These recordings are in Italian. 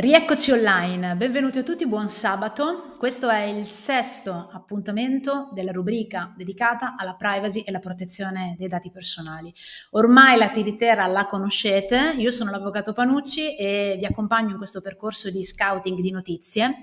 Rieccoci online, benvenuti a tutti, buon sabato. Questo è il sesto appuntamento della rubrica dedicata alla privacy e alla protezione dei dati personali. Ormai la tiritera la conoscete, io sono l'avvocato Panucci e vi accompagno in questo percorso di scouting di notizie.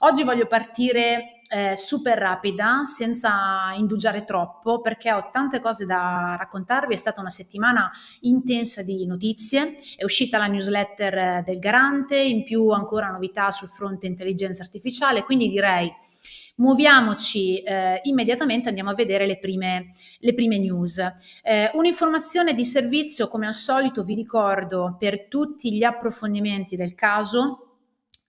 Oggi voglio partire eh, super rapida, senza indugiare troppo, perché ho tante cose da raccontarvi. È stata una settimana intensa di notizie, è uscita la newsletter del garante, in più ancora novità sul fronte intelligenza artificiale, quindi direi muoviamoci eh, immediatamente, andiamo a vedere le prime, le prime news. Eh, un'informazione di servizio, come al solito, vi ricordo per tutti gli approfondimenti del caso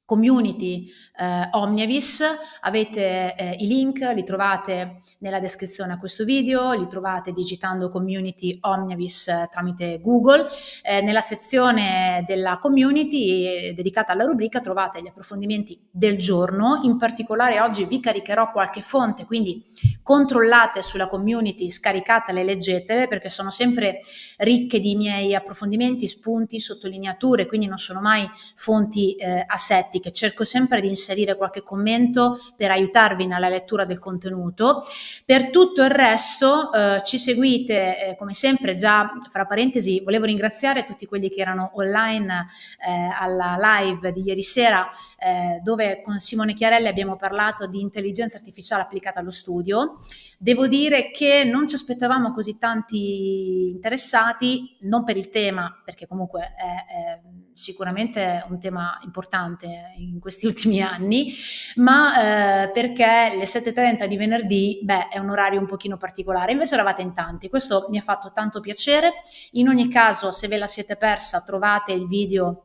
community eh, Omniavis, avete eh, i link, li trovate nella descrizione a questo video, li trovate digitando community Omniavis eh, tramite Google. Eh, nella sezione della community eh, dedicata alla rubrica trovate gli approfondimenti del giorno, in particolare oggi vi caricherò qualche fonte, quindi controllate sulla community, scaricatele, leggetele perché sono sempre ricche di miei approfondimenti, spunti, sottolineature, quindi non sono mai fonti eh, a setting aspetti che cerco sempre di inserire qualche commento per aiutarvi nella lettura del contenuto. Per tutto il resto eh, ci seguite eh, come sempre già fra parentesi volevo ringraziare tutti quelli che erano online eh, alla live di ieri sera eh, dove con Simone Chiarelli abbiamo parlato di intelligenza artificiale applicata allo studio. Devo dire che non ci aspettavamo così tanti interessati, non per il tema, perché comunque è, è sicuramente un tema importante in questi ultimi anni, ma eh, perché le 7.30 di venerdì, beh, è un orario un pochino particolare, invece eravate in tanti, questo mi ha fatto tanto piacere. In ogni caso, se ve la siete persa, trovate il video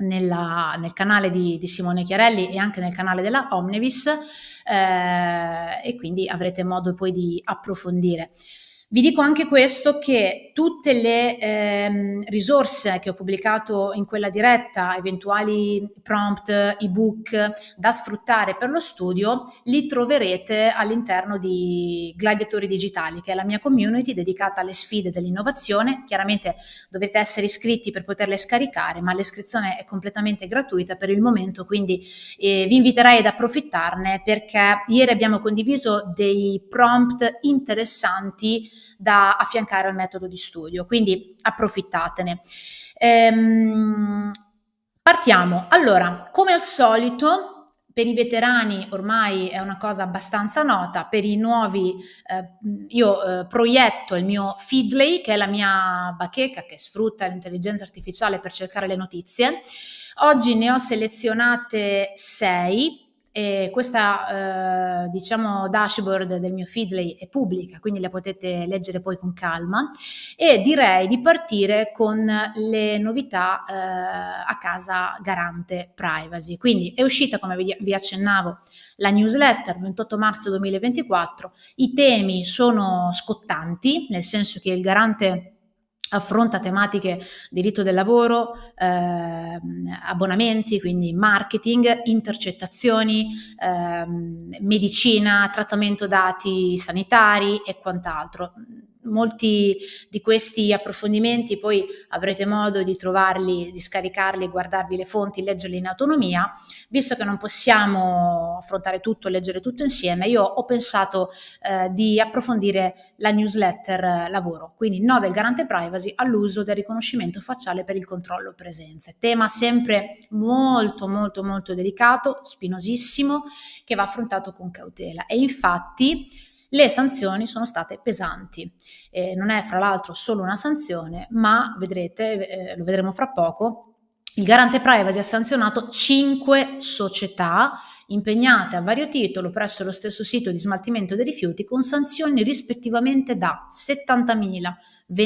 nella, nel canale di, di, Simone Chiarelli e anche nel canale della Omnevis eh, e quindi avrete modo poi di approfondire. Vi dico anche questo che tutte le ehm, risorse che ho pubblicato in quella diretta, eventuali prompt, ebook da sfruttare per lo studio, li troverete all'interno di Gladiatori Digitali, che è la mia community dedicata alle sfide dell'innovazione. Chiaramente dovete essere iscritti per poterle scaricare, ma l'iscrizione è completamente gratuita per il momento, quindi eh, vi inviterei ad approfittarne perché ieri abbiamo condiviso dei prompt interessanti da affiancare al metodo di studio, quindi approfittatene. Ehm, partiamo. Allora, come al solito, per i veterani ormai è una cosa abbastanza nota, per i nuovi eh, io eh, proietto il mio Feedley, che è la mia bacheca che sfrutta l'intelligenza artificiale per cercare le notizie. Oggi ne ho selezionate sei e questa eh, diciamo dashboard del mio Feedly è pubblica, quindi la potete leggere poi con calma e direi di partire con le novità eh, a casa garante privacy. Quindi è uscita, come vi, vi accennavo, la newsletter 28 marzo 2024, i temi sono scottanti, nel senso che il garante affronta tematiche diritto del lavoro, eh, abbonamenti, quindi marketing, intercettazioni, eh, medicina, trattamento dati sanitari e quant'altro molti di questi approfondimenti poi avrete modo di trovarli, di scaricarli, guardarvi le fonti, leggerli in autonomia. Visto che non possiamo affrontare tutto leggere tutto insieme, io ho pensato eh, di approfondire la newsletter eh, lavoro, quindi no del garante privacy all'uso del riconoscimento facciale per il controllo presenze. Tema sempre molto molto molto delicato, spinosissimo, che va affrontato con cautela. E infatti le sanzioni sono state pesanti. Eh, non è fra l'altro solo una sanzione, ma vedrete, eh, lo vedremo fra poco, il garante privacy ha sanzionato 5 società impegnate a vario titolo presso lo stesso sito di smaltimento dei rifiuti con sanzioni rispettivamente da 70.000, 20.000,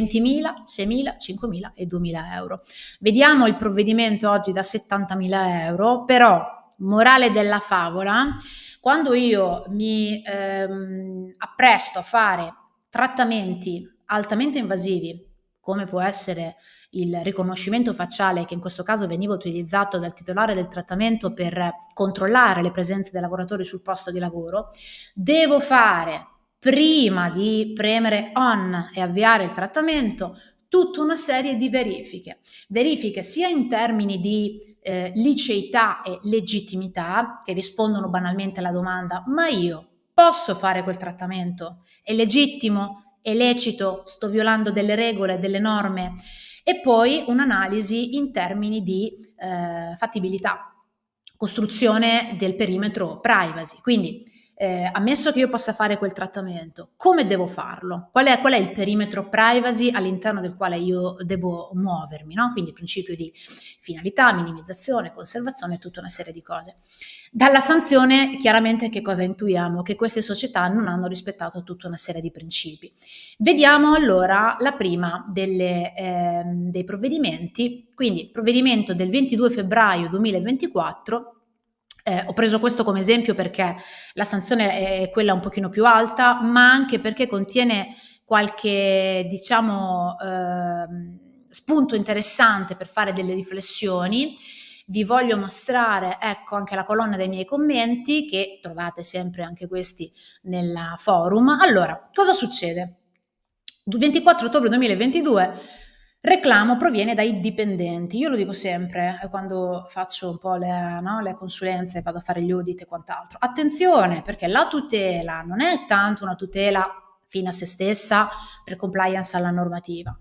6.000, 5.000 e 2.000 euro. Vediamo il provvedimento oggi da 70.000 euro, però morale della favola, quando io mi ehm, appresto a fare trattamenti altamente invasivi, come può essere il riconoscimento facciale che in questo caso veniva utilizzato dal titolare del trattamento per controllare le presenze dei lavoratori sul posto di lavoro, devo fare prima di premere on e avviare il trattamento tutta una serie di verifiche, verifiche sia in termini di eh, liceità e legittimità che rispondono banalmente alla domanda ma io posso fare quel trattamento? È legittimo? È lecito? Sto violando delle regole, delle norme? E poi un'analisi in termini di eh, fattibilità, costruzione del perimetro privacy. Quindi eh, ammesso che io possa fare quel trattamento, come devo farlo? Qual è, qual è, il perimetro privacy all'interno del quale io devo muovermi? No? Quindi il principio di finalità, minimizzazione, conservazione, tutta una serie di cose. Dalla sanzione chiaramente che cosa intuiamo? Che queste società non hanno rispettato tutta una serie di principi. Vediamo allora la prima delle, eh, dei provvedimenti, quindi provvedimento del 22 febbraio 2024 eh, ho preso questo come esempio perché la sanzione è quella un pochino più alta, ma anche perché contiene qualche, diciamo, eh, spunto interessante per fare delle riflessioni. Vi voglio mostrare, ecco, anche la colonna dei miei commenti, che trovate sempre anche questi nel forum. Allora, cosa succede? 24 ottobre 2022 Reclamo proviene dai dipendenti. Io lo dico sempre eh, quando faccio un po' le, no, le consulenze, vado a fare gli audit e quant'altro. Attenzione perché la tutela non è tanto una tutela fine a se stessa per compliance alla normativa,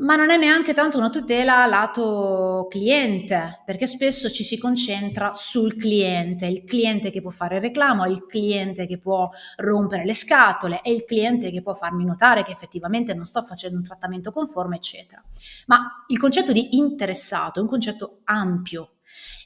ma non è neanche tanto una tutela lato cliente, perché spesso ci si concentra sul cliente, il cliente che può fare il reclamo, il cliente che può rompere le scatole, è il cliente che può farmi notare che effettivamente non sto facendo un trattamento conforme, eccetera. Ma il concetto di interessato è un concetto ampio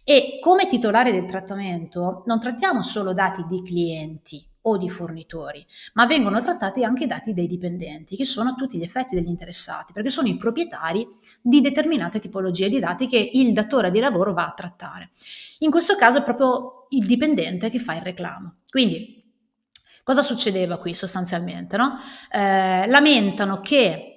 e come titolare del trattamento non trattiamo solo dati di clienti, o di fornitori, ma vengono trattati anche i dati dei dipendenti, che sono a tutti gli effetti degli interessati, perché sono i proprietari di determinate tipologie di dati che il datore di lavoro va a trattare. In questo caso è proprio il dipendente che fa il reclamo. Quindi, cosa succedeva qui sostanzialmente? No? Eh, lamentano che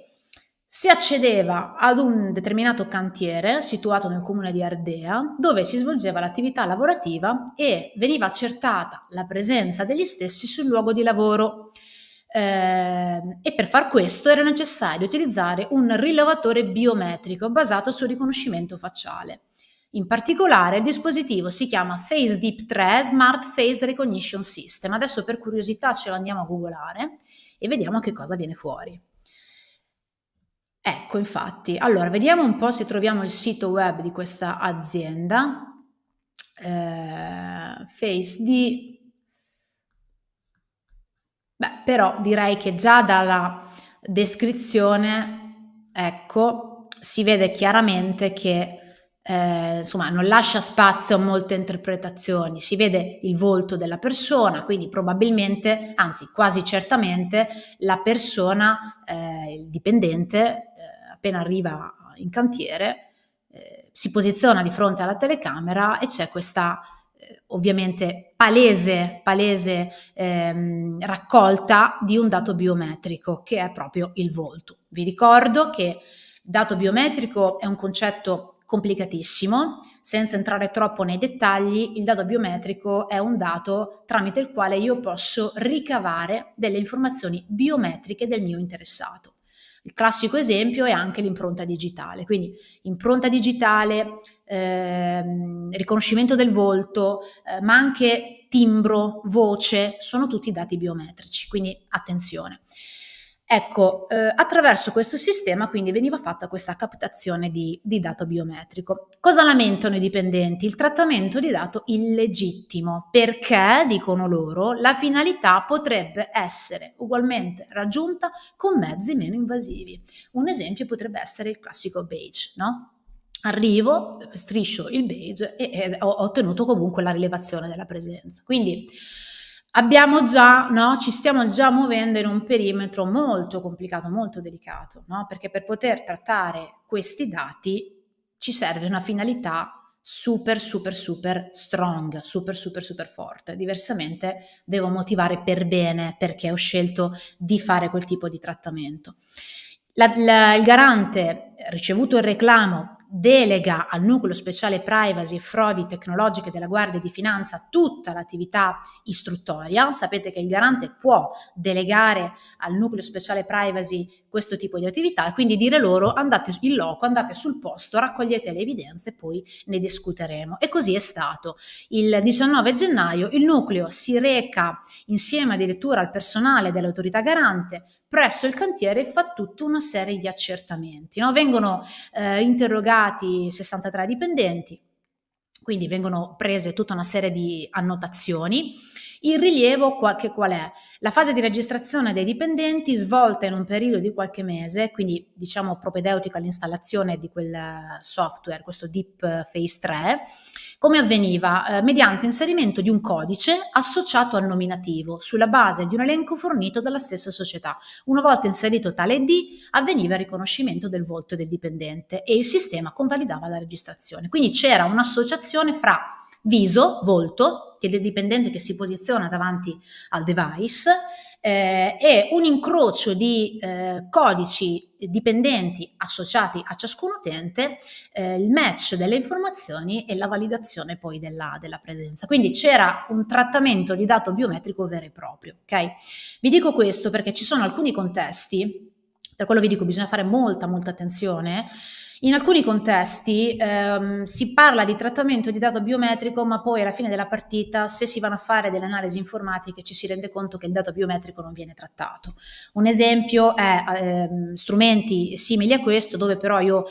si accedeva ad un determinato cantiere situato nel comune di Ardea dove si svolgeva l'attività lavorativa e veniva accertata la presenza degli stessi sul luogo di lavoro. Eh, e per far questo era necessario utilizzare un rilevatore biometrico basato sul riconoscimento facciale. In particolare il dispositivo si chiama FaceDeep 3 Smart Face Recognition System. Adesso per curiosità ce lo andiamo a googolare e vediamo che cosa viene fuori. Ecco, infatti. Allora, vediamo un po' se troviamo il sito web di questa azienda. Eh, face di... Beh, però direi che già dalla descrizione, ecco, si vede chiaramente che eh, insomma, non lascia spazio a molte interpretazioni, si vede il volto della persona, quindi probabilmente, anzi quasi certamente, la persona, eh, il dipendente, appena arriva in cantiere, eh, si posiziona di fronte alla telecamera e c'è questa eh, ovviamente palese, palese ehm, raccolta di un dato biometrico che è proprio il volto. Vi ricordo che dato biometrico è un concetto complicatissimo, senza entrare troppo nei dettagli, il dato biometrico è un dato tramite il quale io posso ricavare delle informazioni biometriche del mio interessato. Il classico esempio è anche l'impronta digitale, quindi impronta digitale, ehm, riconoscimento del volto, eh, ma anche timbro, voce, sono tutti dati biometrici, quindi attenzione. Ecco, eh, attraverso questo sistema quindi veniva fatta questa captazione di, di dato biometrico. Cosa lamentano i dipendenti? Il trattamento di dato illegittimo, perché, dicono loro, la finalità potrebbe essere ugualmente raggiunta con mezzi meno invasivi. Un esempio potrebbe essere il classico beige, no? arrivo, striscio il beige e, e, ho ottenuto comunque la rilevazione della presenza. Quindi abbiamo già, no, ci stiamo già muovendo in un perimetro molto complicato, molto delicato, no? perché per poter trattare questi dati ci serve una finalità super, super, super strong, super, super, super forte. Diversamente devo motivare per bene perché ho scelto di fare quel tipo di trattamento. La, la, il garante, ricevuto il reclamo, delega al nucleo speciale privacy e frodi tecnologiche della Guardia di Finanza tutta l'attività istruttoria. Sapete che il garante può delegare al nucleo speciale privacy questo tipo di attività e quindi dire loro andate in loco, andate sul posto, raccogliete le evidenze e poi ne discuteremo. E così è stato. Il 19 gennaio il nucleo si reca insieme addirittura al personale dell'autorità garante presso il cantiere e fa tutta una serie di accertamenti. No? Vengono eh, interrogati 63 dipendenti, quindi vengono prese tutta una serie di annotazioni il rilievo qual, che qual è? La fase di registrazione dei dipendenti svolta in un periodo di qualche mese, quindi diciamo propedeutica all'installazione di quel software, questo Deep Phase 3, come avveniva? Eh, mediante inserimento di un codice associato al nominativo sulla base di un elenco fornito dalla stessa società. Una volta inserito tale D avveniva il riconoscimento del volto del dipendente e il sistema convalidava la registrazione. Quindi c'era un'associazione fra viso, volto, del dipendente che si posiziona davanti al device, eh, e un incrocio di eh, codici dipendenti associati a ciascun utente, eh, il match delle informazioni e la validazione poi della, della, presenza. Quindi c'era un trattamento di dato biometrico vero e proprio. Okay? Vi dico questo perché ci sono alcuni contesti, per quello vi dico bisogna fare molta molta attenzione, in alcuni contesti ehm, si parla di trattamento di dato biometrico, ma poi alla fine della partita, se si vanno a fare delle analisi informatiche, ci si rende conto che il dato biometrico non viene trattato. Un esempio è ehm, strumenti simili a questo, dove però io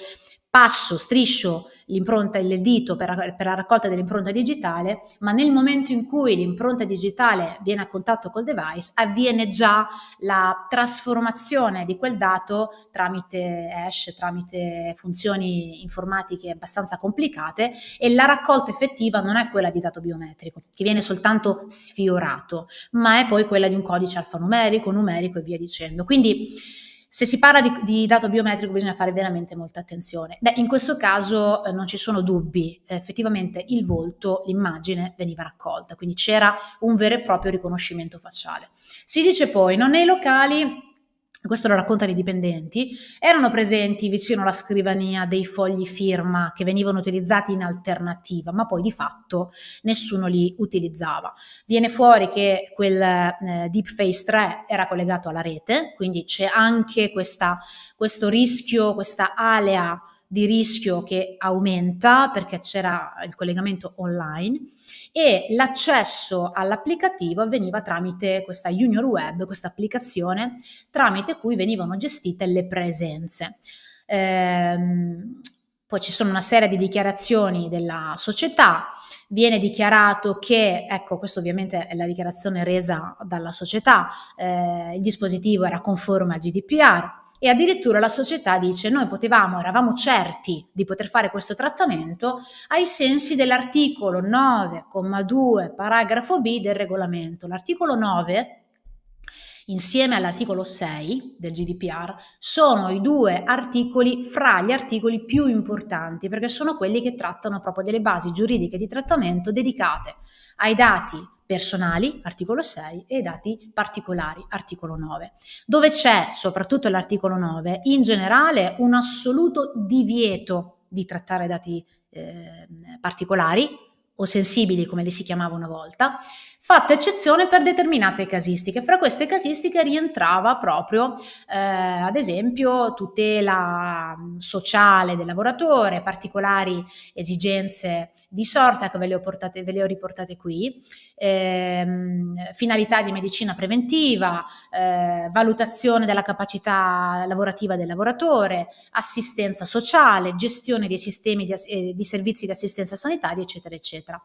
passo, striscio l'impronta, il dito per, per, la raccolta dell'impronta digitale, ma nel momento in cui l'impronta digitale viene a contatto col device, avviene già la trasformazione di quel dato tramite hash, tramite funzioni informatiche abbastanza complicate e la raccolta effettiva non è quella di dato biometrico, che viene soltanto sfiorato, ma è poi quella di un codice alfanumerico, numerico e via dicendo. Quindi se si parla di, di, dato biometrico bisogna fare veramente molta attenzione. Beh, in questo caso eh, non ci sono dubbi, eh, effettivamente il volto, l'immagine veniva raccolta, quindi c'era un vero e proprio riconoscimento facciale. Si dice poi non nei locali questo lo raccontano i dipendenti, erano presenti vicino alla scrivania dei fogli firma che venivano utilizzati in alternativa, ma poi di fatto nessuno li utilizzava. Viene fuori che quel eh, Deepface 3 era collegato alla rete, quindi c'è anche questa, questo rischio, questa alea di rischio che aumenta perché c'era il collegamento online e l'accesso all'applicativo avveniva tramite questa Junior Web, questa applicazione tramite cui venivano gestite le presenze. Ehm, poi ci sono una serie di dichiarazioni della società, viene dichiarato che, ecco, questa ovviamente è la dichiarazione resa dalla società, eh, il dispositivo era conforme al GDPR, e addirittura la società dice noi potevamo, eravamo certi di poter fare questo trattamento ai sensi dell'articolo 9,2 paragrafo B del regolamento. L'articolo 9 insieme all'articolo 6 del GDPR, sono i due articoli fra gli articoli più importanti perché sono quelli che trattano proprio delle basi giuridiche di trattamento dedicate ai dati personali, articolo 6, e dati particolari, articolo 9, dove c'è, soprattutto l'articolo 9, in generale un assoluto divieto di trattare dati eh, particolari o sensibili, come li si chiamava una volta, fatta eccezione per determinate casistiche. Fra queste casistiche rientrava proprio, eh, ad esempio, tutela mm, sociale del lavoratore, particolari esigenze di sorta che ve le ho, portate, ve le ho riportate qui, ehm, finalità di medicina preventiva, eh, valutazione della capacità lavorativa del lavoratore, assistenza sociale, gestione dei sistemi di, eh, di servizi di assistenza sanitaria, eccetera, eccetera.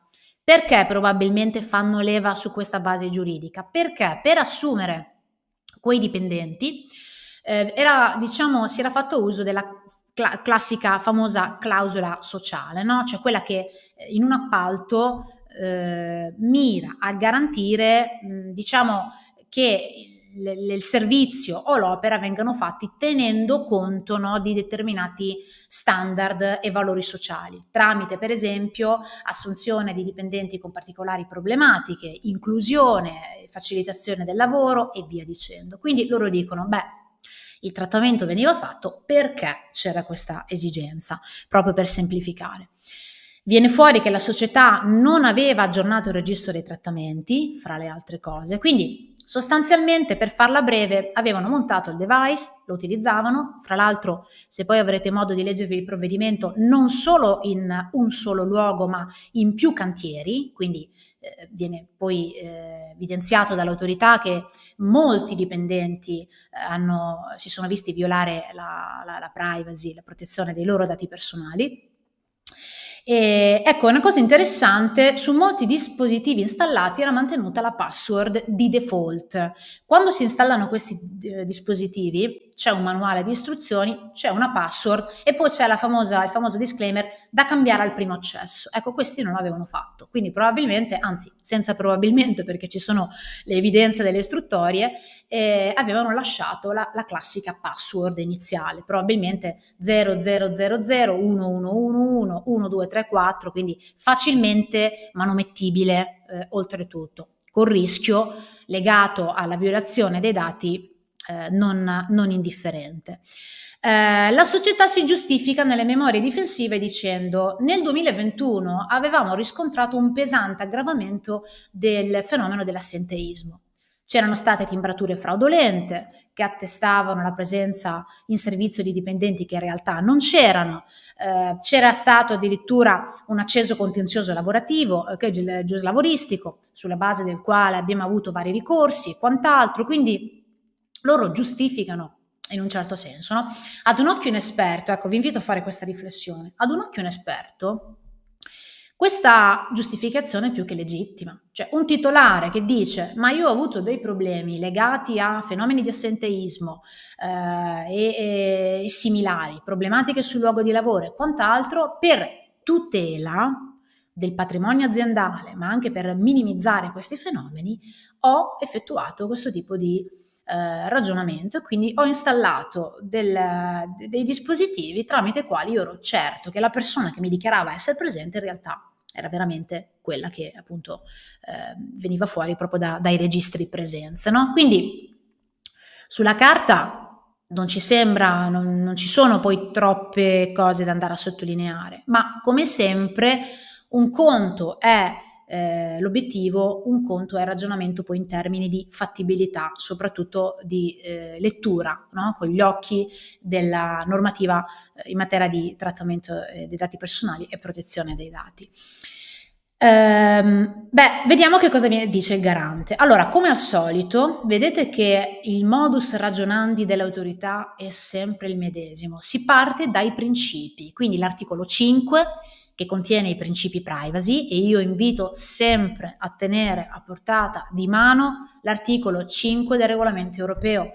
Perché probabilmente fanno leva su questa base giuridica? Perché per assumere quei dipendenti eh, era, diciamo, si era fatto uso della cl- classica famosa clausola sociale, no? cioè quella che eh, in un appalto eh, mira a garantire, diciamo, che il servizio o l'opera vengano fatti tenendo conto no, di determinati standard e valori sociali, tramite per esempio assunzione di dipendenti con particolari problematiche, inclusione, facilitazione del lavoro e via dicendo. Quindi loro dicono, beh, il trattamento veniva fatto perché c'era questa esigenza, proprio per semplificare. Viene fuori che la società non aveva aggiornato il registro dei trattamenti, fra le altre cose, quindi Sostanzialmente, per farla breve, avevano montato il device, lo utilizzavano, fra l'altro se poi avrete modo di leggervi il provvedimento, non solo in un solo luogo, ma in più cantieri, quindi eh, viene poi eh, evidenziato dall'autorità che molti dipendenti eh, hanno, si sono visti violare la, la, la privacy, la protezione dei loro dati personali e, ecco, una cosa interessante, su molti dispositivi installati era mantenuta la password di default. Quando si installano questi eh, dispositivi c'è un manuale di istruzioni, c'è una password e poi c'è famosa, il famoso disclaimer da cambiare al primo accesso. Ecco, questi non l'avevano fatto, quindi probabilmente, anzi senza probabilmente perché ci sono le evidenze delle istruttorie, eh, avevano lasciato la, la classica password iniziale, probabilmente 000011111 1, 2, 3, 4, quindi facilmente manomettibile eh, oltretutto, con rischio legato alla violazione dei dati eh, non, non, indifferente. Eh, la società si giustifica nelle memorie difensive dicendo nel 2021 avevamo riscontrato un pesante aggravamento del fenomeno dell'assenteismo. C'erano state timbrature fraudolente che attestavano la presenza in servizio di dipendenti che in realtà non c'erano. Eh, c'era stato addirittura un acceso contenzioso lavorativo, eh, eh giuslavoristico, sulla base del quale abbiamo avuto vari ricorsi e quant'altro. Quindi loro giustificano in un certo senso. No? Ad un occhio inesperto, ecco, vi invito a fare questa riflessione. Ad un occhio inesperto, questa giustificazione è più che legittima. Cioè un titolare che dice ma io ho avuto dei problemi legati a fenomeni di assenteismo eh, e, e similari, problematiche sul luogo di lavoro e quant'altro, per tutela del patrimonio aziendale, ma anche per minimizzare questi fenomeni, ho effettuato questo tipo di eh, ragionamento e quindi ho installato del, dei dispositivi tramite i quali io ero certo che la persona che mi dichiarava essere presente in realtà era veramente quella che appunto eh, veniva fuori proprio da, dai registri presenza. No? Quindi sulla carta non ci sembra, non, non, ci sono poi troppe cose da andare a sottolineare, ma come sempre un conto è eh, l'obiettivo, un conto è il ragionamento poi in termini di fattibilità, soprattutto di eh, lettura no? con gli occhi della normativa eh, in materia di trattamento eh, dei dati personali e protezione dei dati. Ehm, beh, vediamo che cosa dice il garante. Allora, come al solito, vedete che il modus ragionandi dell'autorità è sempre il medesimo. Si parte dai principi, quindi l'articolo 5 che contiene i principi privacy e io invito sempre a tenere a portata di mano l'articolo 5 del regolamento europeo.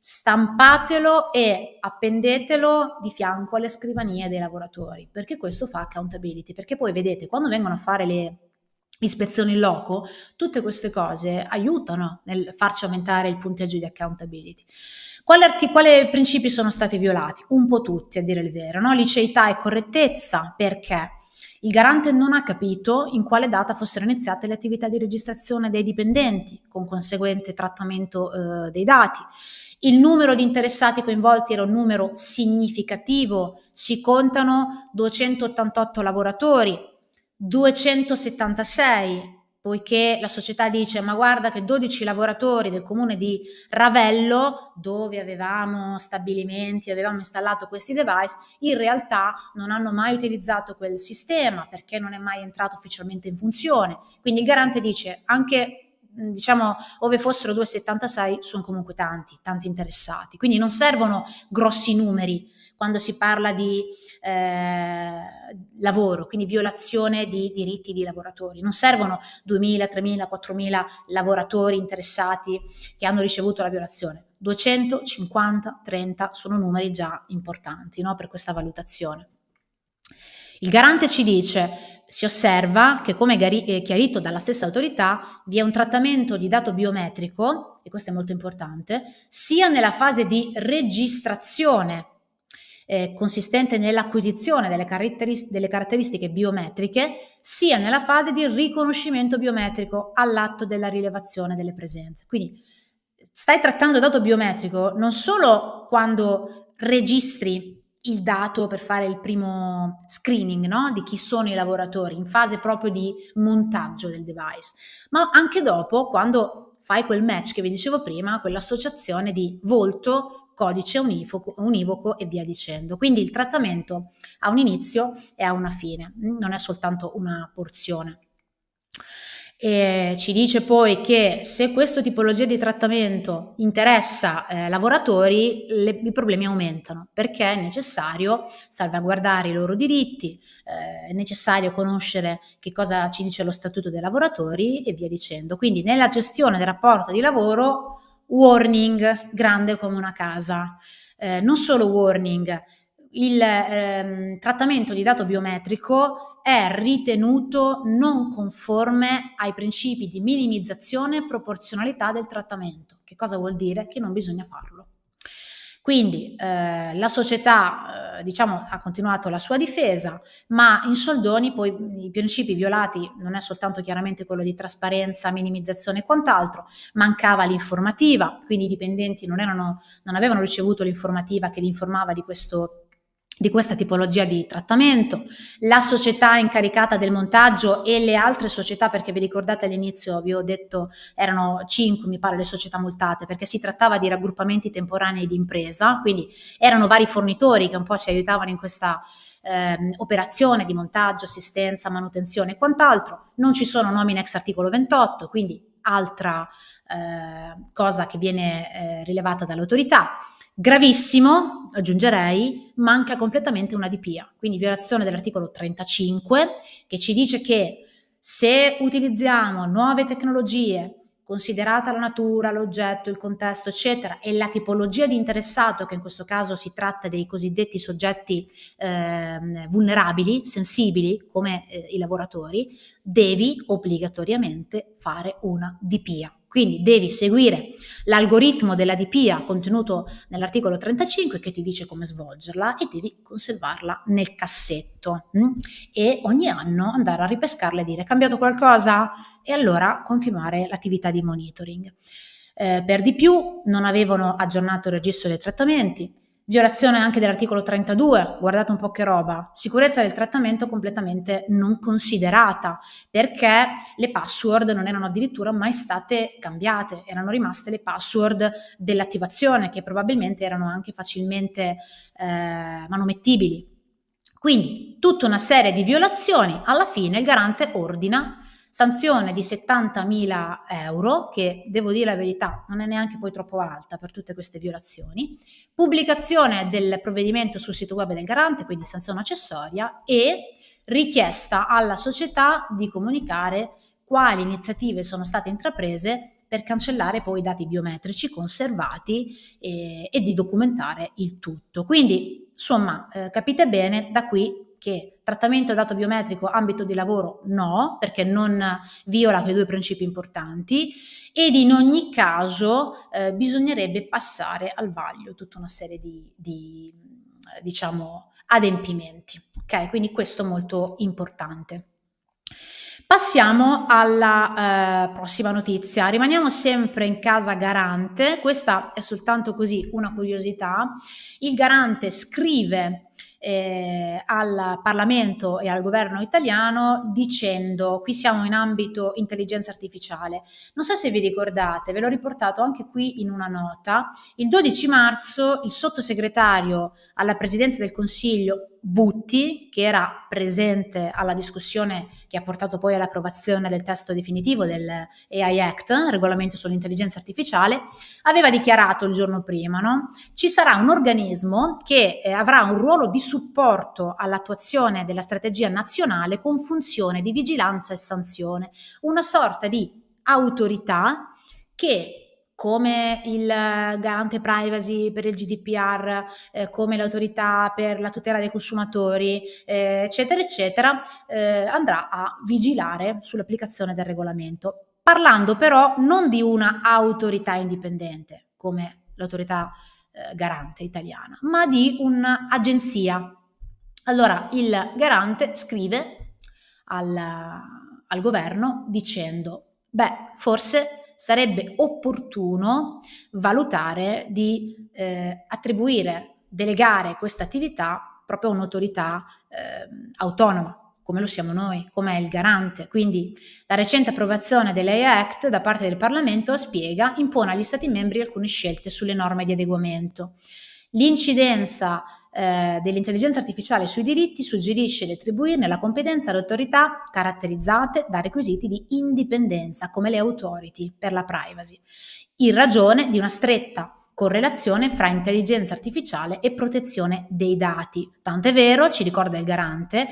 Stampatelo e appendetelo di fianco alle scrivanie dei lavoratori, perché questo fa accountability, perché poi vedete quando vengono a fare le ispezioni in loco, tutte queste cose aiutano nel farci aumentare il punteggio di accountability. Quali, arti- quali principi sono stati violati? Un po' tutti, a dire il vero, no? liceità e correttezza, perché? Il garante non ha capito in quale data fossero iniziate le attività di registrazione dei dipendenti, con conseguente trattamento eh, dei dati. Il numero di interessati coinvolti era un numero significativo, si contano 288 lavoratori, 276 poiché la società dice ma guarda che 12 lavoratori del comune di Ravello, dove avevamo stabilimenti, avevamo installato questi device, in realtà non hanno mai utilizzato quel sistema perché non è mai entrato ufficialmente in funzione. Quindi il garante dice anche diciamo, ove fossero 2,76 sono comunque tanti, tanti interessati. Quindi non servono grossi numeri, quando si parla di eh, lavoro, quindi violazione di diritti di lavoratori. Non servono 2.000, 3.000, 4.000 lavoratori interessati che hanno ricevuto la violazione. 250, 30 sono numeri già importanti no, per questa valutazione. Il garante ci dice, si osserva che come eh, chiarito dalla stessa autorità vi è un trattamento di dato biometrico, e questo è molto importante, sia nella fase di registrazione eh, consistente nell'acquisizione delle, caratterist- delle caratteristiche biometriche, sia nella fase di riconoscimento biometrico all'atto della rilevazione delle presenze. Quindi stai trattando dato biometrico non solo quando registri il dato per fare il primo screening no? di chi sono i lavoratori in fase proprio di montaggio del device, ma anche dopo quando fai quel match che vi dicevo prima, quell'associazione di volto codice univoco, univoco e via dicendo. Quindi il trattamento ha un inizio e ha una fine, mm, non è soltanto una porzione. E ci dice poi che se questa tipologia di trattamento interessa eh, lavoratori, le, i problemi aumentano perché è necessario salvaguardare i loro diritti, eh, è necessario conoscere che cosa ci dice lo statuto dei lavoratori e via dicendo. Quindi nella gestione del rapporto di lavoro warning grande come una casa. Eh, non solo warning, il ehm, trattamento di dato biometrico è ritenuto non conforme ai principi di minimizzazione e proporzionalità del trattamento. Che cosa vuol dire? Che non bisogna farlo. Quindi eh, la società eh, diciamo, ha continuato la sua difesa, ma in soldoni poi i principi violati non è soltanto chiaramente quello di trasparenza, minimizzazione e quant'altro, mancava l'informativa, quindi i dipendenti non, erano, non avevano ricevuto l'informativa che li informava di questo di questa tipologia di trattamento, la società incaricata del montaggio e le altre società, perché vi ricordate all'inizio, vi ho detto erano 5 mi pare le società multate, perché si trattava di raggruppamenti temporanei di impresa, quindi erano vari fornitori che un po' si aiutavano in questa eh, operazione di montaggio, assistenza, manutenzione e quant'altro. Non ci sono nomi in ex articolo 28, quindi altra eh, cosa che viene eh, rilevata dall'autorità. Gravissimo, aggiungerei, manca completamente una DPA, quindi violazione dell'articolo 35 che ci dice che se utilizziamo nuove tecnologie, considerata la natura, l'oggetto, il contesto, eccetera, e la tipologia di interessato, che in questo caso si tratta dei cosiddetti soggetti eh, vulnerabili, sensibili, come eh, i lavoratori, devi obbligatoriamente fare una DPA. Quindi devi seguire l'algoritmo della DPA contenuto nell'articolo 35 che ti dice come svolgerla e devi conservarla nel cassetto mm? e ogni anno andare a ripescarla e dire cambiato qualcosa e allora continuare l'attività di monitoring. Eh, per di più non avevano aggiornato il registro dei trattamenti, violazione anche dell'articolo 32, guardate un po' che roba, sicurezza del trattamento completamente non considerata perché le password non erano addirittura mai state cambiate, erano rimaste le password dell'attivazione che probabilmente erano anche facilmente eh, manomettibili. Quindi tutta una serie di violazioni, alla fine il garante ordina sanzione di 70.000 euro, che devo dire la verità non è neanche poi troppo alta per tutte queste violazioni, pubblicazione del provvedimento sul sito web del garante, quindi sanzione accessoria, e richiesta alla società di comunicare quali iniziative sono state intraprese per cancellare poi i dati biometrici conservati e, eh, e di documentare il tutto. Quindi, insomma, eh, capite bene da qui che trattamento dato biometrico ambito di lavoro no, perché non viola quei due principi importanti ed in ogni caso eh, bisognerebbe passare al vaglio tutta una serie di, di diciamo, adempimenti. Ok, quindi questo è molto importante. Passiamo alla eh, prossima notizia. Rimaniamo sempre in casa garante. Questa è soltanto così una curiosità. Il garante scrive eh, al Parlamento e al governo italiano dicendo qui siamo in ambito intelligenza artificiale. Non so se vi ricordate, ve l'ho riportato anche qui in una nota, il 12 marzo il sottosegretario alla Presidenza del Consiglio Butti, che era presente alla discussione che ha portato poi all'approvazione del testo definitivo del AI Act, regolamento sull'intelligenza artificiale, aveva dichiarato il giorno prima, no? ci sarà un organismo che eh, avrà un ruolo di supporto all'attuazione della strategia nazionale con funzione di vigilanza e sanzione, una sorta di autorità che come il garante privacy per il GDPR, eh, come l'autorità per la tutela dei consumatori, eh, eccetera, eccetera, eh, andrà a vigilare sull'applicazione del regolamento, parlando però non di una autorità indipendente come l'autorità eh, garante italiana, ma di un'agenzia. Allora, il garante scrive al, al governo dicendo, beh, forse sarebbe opportuno valutare di eh, attribuire, delegare questa attività proprio a un'autorità eh, autonoma, come lo siamo noi, come è il garante. Quindi la recente approvazione dell'AIA Act da parte del Parlamento spiega, impone agli Stati membri alcune scelte sulle norme di adeguamento. L'incidenza eh, dell'intelligenza artificiale sui diritti suggerisce di attribuirne la competenza ad autorità caratterizzate da requisiti di indipendenza, come le authority per la privacy, in ragione di una stretta correlazione fra intelligenza artificiale e protezione dei dati. Tant'è vero, ci ricorda il garante,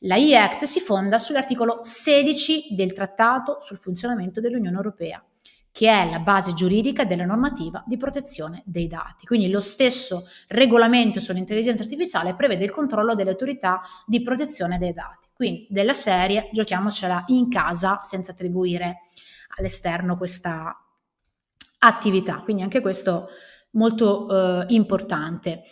la IACT si fonda sull'articolo 16 del Trattato sul funzionamento dell'Unione Europea, che è la base giuridica della normativa di protezione dei dati. Quindi lo stesso regolamento sull'intelligenza artificiale prevede il controllo delle autorità di protezione dei dati. Quindi della serie giochiamocela in casa senza attribuire all'esterno questa attività. Quindi anche questo molto eh, importante.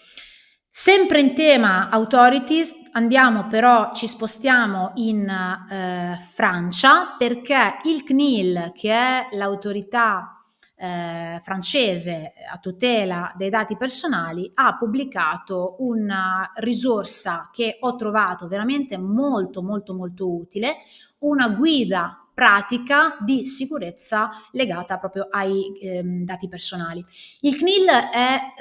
Sempre in tema authorities, andiamo però, ci spostiamo in eh, Francia perché il CNIL, che è l'autorità eh, francese a tutela dei dati personali, ha pubblicato una risorsa che ho trovato veramente molto molto molto utile, una guida pratica di sicurezza legata proprio ai ehm, dati personali. Il CNIL è,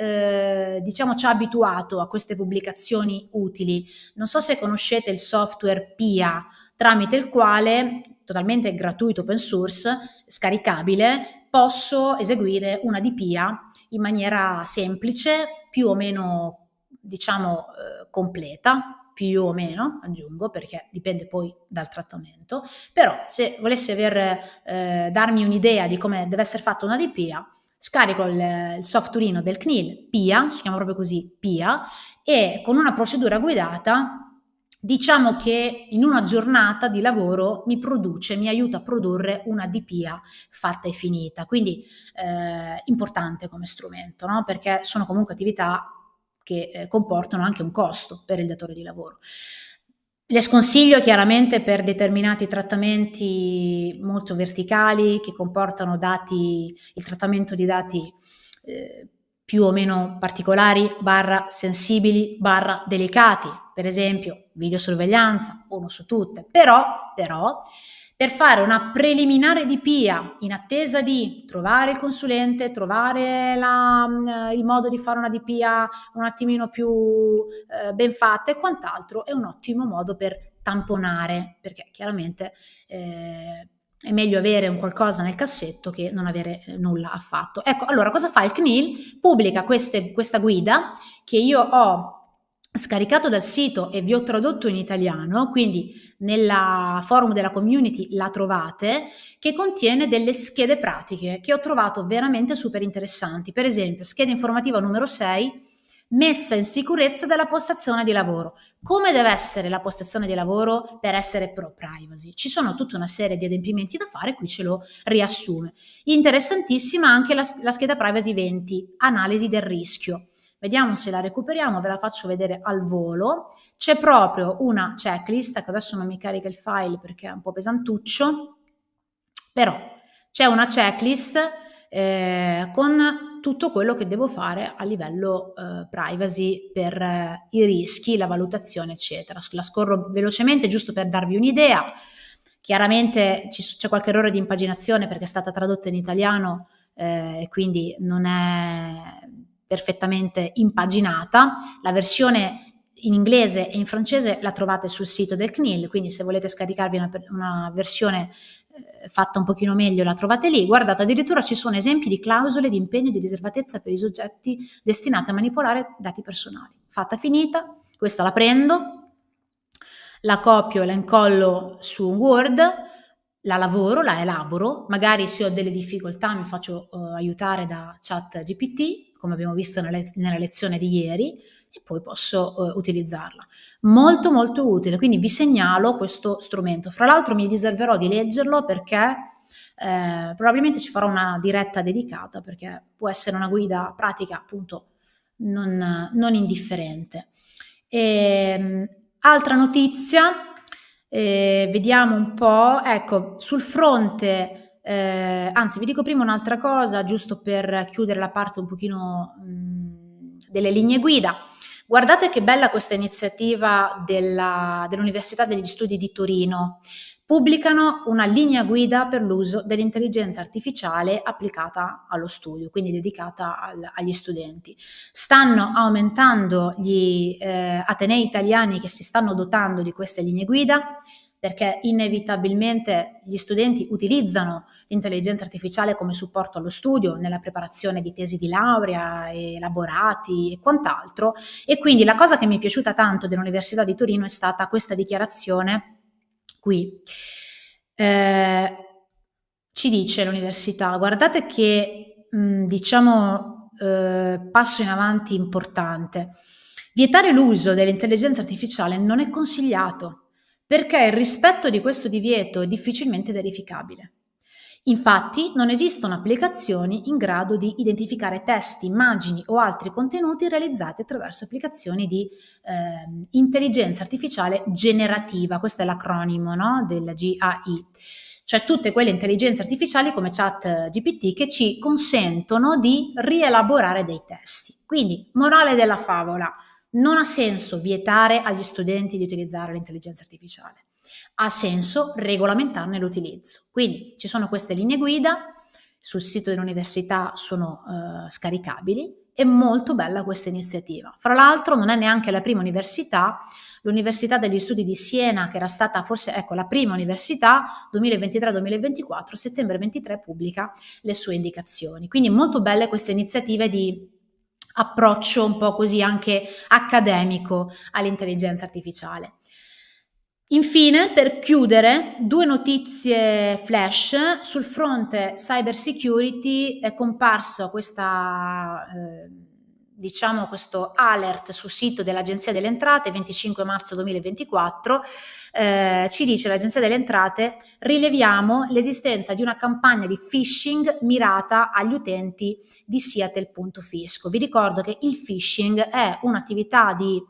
eh, diciamo, ci ha abituato a queste pubblicazioni utili. Non so se conoscete il software PIA, tramite il quale totalmente gratuito open source, scaricabile, posso eseguire una DPA in maniera semplice, più o meno diciamo eh, completa, più o meno, aggiungo, perché dipende poi dal trattamento, però se volessi aver, eh, darmi un'idea di come deve essere fatta una DPA, scarico il, il soft del CNIL, PIA, si chiama proprio così, PIA, e con una procedura guidata diciamo che in una giornata di lavoro mi produce, mi aiuta a produrre una DPA fatta e finita. Quindi eh, importante come strumento, no? perché sono comunque attività che eh, comportano anche un costo per il datore di lavoro. Le sconsiglio chiaramente per determinati trattamenti molto verticali che comportano dati, il trattamento di dati eh, più o meno particolari, barra sensibili, barra delicati, per esempio videosorveglianza, uno su tutte, però, però per fare una preliminare di PIA in attesa di trovare il consulente, trovare la, mm, il modo di fare una DPA un attimino più eh, ben fatta e quant'altro, è un ottimo modo per tamponare, perché chiaramente eh, è meglio avere un qualcosa nel cassetto che non avere eh, nulla affatto. Ecco, allora cosa fa il CNIL? Pubblica queste, questa guida che io ho scaricato dal sito e vi ho tradotto in italiano, quindi nella forum della community la trovate, che contiene delle schede pratiche che ho trovato veramente super interessanti. Per esempio, scheda informativa numero 6, messa in sicurezza della postazione di lavoro. Come deve essere la postazione di lavoro per essere pro privacy? Ci sono tutta una serie di adempimenti da fare, qui ce lo riassume. Interessantissima anche la, la scheda privacy 20, analisi del rischio Vediamo se la recuperiamo, ve la faccio vedere al volo. C'è proprio una checklist, che adesso non mi carica il file perché è un po' pesantuccio, però c'è una checklist eh, con tutto quello che devo fare a livello eh, privacy per eh, i rischi, la valutazione, eccetera. La scorro velocemente giusto per darvi un'idea. Chiaramente c'è qualche errore di impaginazione perché è stata tradotta in italiano, eh, quindi non è perfettamente impaginata. La versione in inglese e in francese la trovate sul sito del CNIL, quindi se volete scaricarvi una, una versione eh, fatta un pochino meglio la trovate lì. Guardate, addirittura ci sono esempi di clausole di impegno di riservatezza per i soggetti destinati a manipolare dati personali. Fatta finita, questa la prendo, la copio e la incollo su Word, la lavoro, la elaboro, magari se ho delle difficoltà mi faccio eh, aiutare da chat GPT come abbiamo visto nella, le- nella lezione di ieri, e poi posso eh, utilizzarla. Molto molto utile, quindi vi segnalo questo strumento. Fra l'altro mi riserverò di leggerlo perché eh, probabilmente ci farò una diretta dedicata perché può essere una guida pratica appunto non, non indifferente. E, ehm, altra notizia, eh, vediamo un po', ecco, sul fronte eh, anzi, vi dico prima un'altra cosa, giusto per chiudere la parte un pochino mh, delle linee guida. Guardate che bella questa iniziativa della, dell'Università degli Studi di Torino. Pubblicano una linea guida per l'uso dell'intelligenza artificiale applicata allo studio, quindi dedicata al, agli studenti. Stanno aumentando gli eh, atenei italiani che si stanno dotando di queste linee guida, perché inevitabilmente gli studenti utilizzano l'intelligenza artificiale come supporto allo studio, nella preparazione di tesi di laurea, elaborati e quant'altro. E quindi la cosa che mi è piaciuta tanto dell'Università di Torino è stata questa dichiarazione qui. Eh, ci dice l'università, guardate che mh, diciamo eh, passo in avanti importante. Vietare l'uso dell'intelligenza artificiale non è consigliato perché il rispetto di questo divieto è difficilmente verificabile. Infatti non esistono applicazioni in grado di identificare testi, immagini o altri contenuti realizzati attraverso applicazioni di eh, intelligenza artificiale generativa, questo è l'acronimo no? del GAI, cioè tutte quelle intelligenze artificiali come chat eh, GPT che ci consentono di rielaborare dei testi. Quindi, morale della favola, non ha senso vietare agli studenti di utilizzare l'intelligenza artificiale, ha senso regolamentarne l'utilizzo. Quindi ci sono queste linee guida, sul sito dell'università sono eh, scaricabili, è molto bella questa iniziativa. Fra l'altro non è neanche la prima università, l'Università degli Studi di Siena, che era stata forse ecco, la prima università 2023-2024, settembre 23 pubblica le sue indicazioni. Quindi molto belle queste iniziative di approccio un po' così anche accademico all'intelligenza artificiale. Infine, per chiudere, due notizie flash sul fronte cyber security è comparso questa eh, diciamo questo alert sul sito dell'Agenzia delle Entrate 25 marzo 2024 eh, ci dice l'Agenzia delle Entrate rileviamo l'esistenza di una campagna di phishing mirata agli utenti di Seattle.fisco. Vi ricordo che il phishing è un'attività di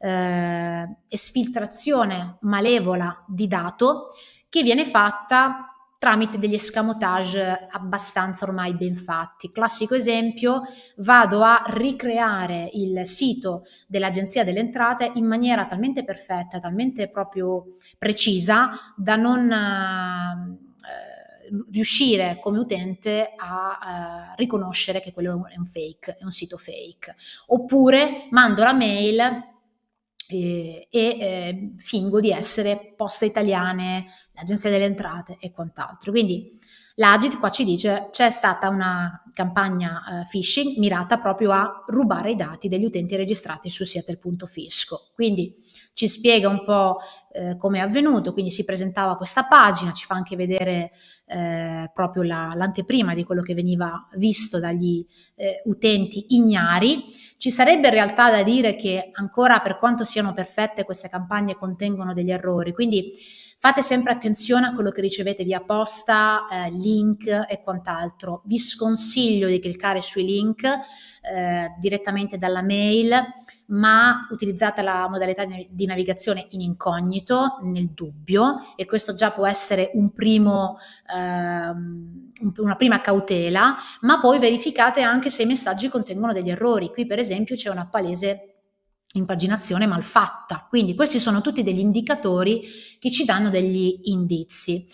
eh, esfiltrazione malevola di dato che viene fatta tramite degli escamotage abbastanza ormai ben fatti. Classico esempio, vado a ricreare il sito dell'Agenzia delle Entrate in maniera talmente perfetta, talmente proprio precisa da non eh, riuscire come utente a eh, riconoscere che quello è un fake, è un sito fake. Oppure mando la mail e, e ehm, fingo di essere poste italiane, l'agenzia delle entrate e quant'altro. Quindi l'Agit qua ci dice c'è stata una campagna eh, phishing mirata proprio a rubare i dati degli utenti registrati su Seattle.fisco. Quindi ci spiega un po' Eh, come è avvenuto, quindi si presentava questa pagina, ci fa anche vedere eh, proprio la, l'anteprima di quello che veniva visto dagli eh, utenti ignari. Ci sarebbe in realtà da dire che ancora per quanto siano perfette queste campagne contengono degli errori, quindi fate sempre attenzione a quello che ricevete via posta, eh, link e quant'altro. Vi sconsiglio di cliccare sui link eh, direttamente dalla mail, ma utilizzate la modalità di navigazione in incognito incognito, nel dubbio, e questo già può essere un primo, ehm, una prima cautela, ma poi verificate anche se i messaggi contengono degli errori. Qui per esempio c'è una palese impaginazione malfatta. Quindi questi sono tutti degli indicatori che ci danno degli indizi.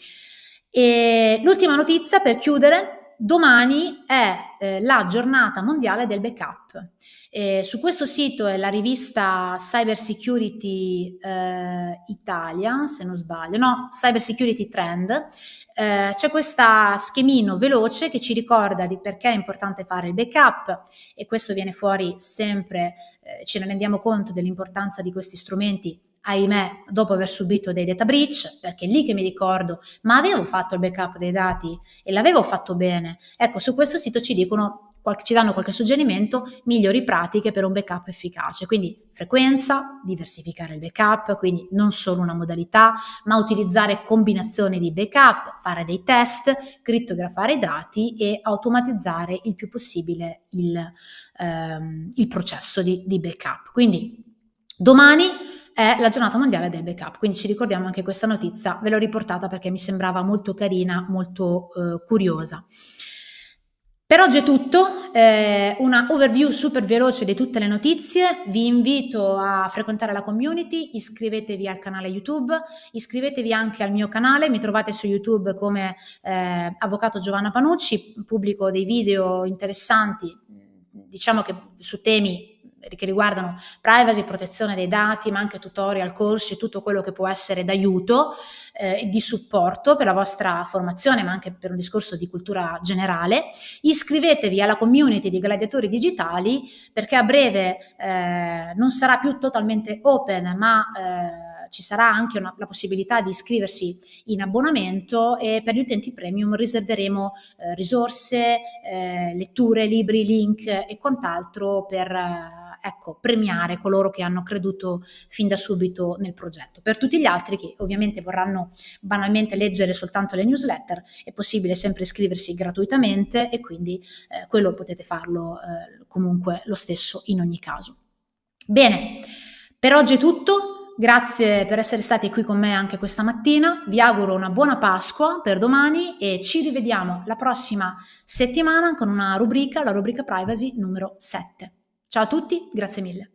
E l'ultima notizia per chiudere domani è eh, la giornata mondiale del backup. Eh, su questo sito è la rivista Cybersecurity eh, Italia, se non sbaglio, no, Cybersecurity Security Trend, eh, c'è questo schemino veloce che ci ricorda di perché è importante fare il backup e questo viene fuori sempre, eh, ce ne rendiamo conto dell'importanza di questi strumenti ahimè, dopo aver subito dei data breach, perché è lì che mi ricordo, ma avevo fatto il backup dei dati e l'avevo fatto bene. Ecco, su questo sito ci dicono ci danno qualche suggerimento, migliori pratiche per un backup efficace. Quindi frequenza, diversificare il backup, quindi non solo una modalità, ma utilizzare combinazioni di backup, fare dei test, crittografare i dati e automatizzare il più possibile il, ehm, il processo di, di backup. Quindi domani è la giornata mondiale del backup, quindi ci ricordiamo anche questa notizia, ve l'ho riportata perché mi sembrava molto carina, molto eh, curiosa. Per oggi è tutto, eh, una overview super veloce di tutte le notizie, vi invito a frequentare la community, iscrivetevi al canale YouTube, iscrivetevi anche al mio canale, mi trovate su YouTube come eh, Avvocato Giovanna Panucci, pubblico dei video interessanti, diciamo che su temi che riguardano privacy, protezione dei dati, ma anche tutorial, corsi, tutto quello che può essere d'aiuto eh, e di supporto per la vostra formazione, ma anche per un discorso di cultura generale. Iscrivetevi alla community di gladiatori digitali perché a breve eh, non sarà più totalmente open, ma eh, ci sarà anche una, la possibilità di iscriversi in abbonamento e per gli utenti premium riserveremo eh, risorse, eh, letture, libri, link e quant'altro per... Eh, ecco, premiare coloro che hanno creduto fin da subito nel progetto. Per tutti gli altri che ovviamente vorranno banalmente leggere soltanto le newsletter, è possibile sempre iscriversi gratuitamente e quindi eh, quello potete farlo eh, comunque lo stesso in ogni caso. Bene, per oggi è tutto. Grazie per essere stati qui con me anche questa mattina. Vi auguro una buona Pasqua per domani e ci rivediamo la prossima settimana con una rubrica, la rubrica privacy numero 7. Ciao a tutti, grazie mille.